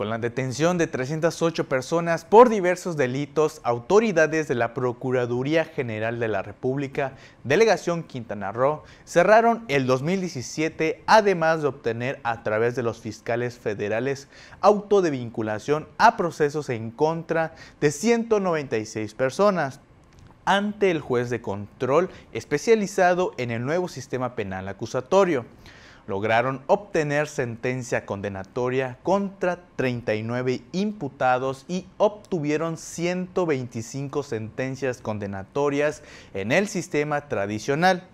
Con la detención de 308 personas por diversos delitos, autoridades de la Procuraduría General de la República, Delegación Quintana Roo, cerraron el 2017, además de obtener a través de los fiscales federales auto de vinculación a procesos en contra de 196 personas ante el juez de control especializado en el nuevo sistema penal acusatorio lograron obtener sentencia condenatoria contra 39 imputados y obtuvieron 125 sentencias condenatorias en el sistema tradicional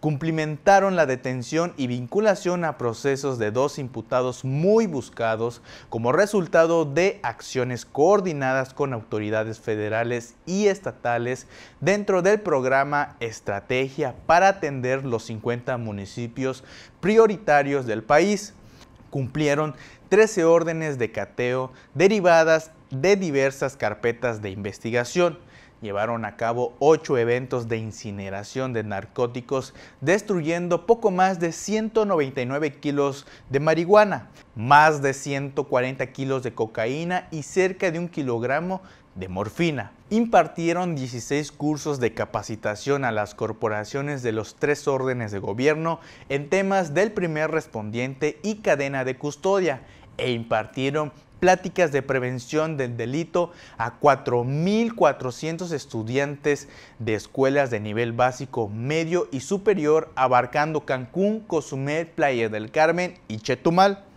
cumplimentaron la detención y vinculación a procesos de dos imputados muy buscados como resultado de acciones coordinadas con autoridades federales y estatales dentro del programa Estrategia para atender los 50 municipios prioritarios del país. Cumplieron 13 órdenes de cateo derivadas de diversas carpetas de investigación llevaron a cabo ocho eventos de incineración de narcóticos, destruyendo poco más de 199 kilos de marihuana, más de 140 kilos de cocaína y cerca de un kilogramo de morfina. Impartieron 16 cursos de capacitación a las corporaciones de los tres órdenes de gobierno en temas del primer respondiente y cadena de custodia e impartieron pláticas de prevención del delito a 4.400 estudiantes de escuelas de nivel básico, medio y superior, abarcando Cancún, Cozumel, Playa del Carmen y Chetumal.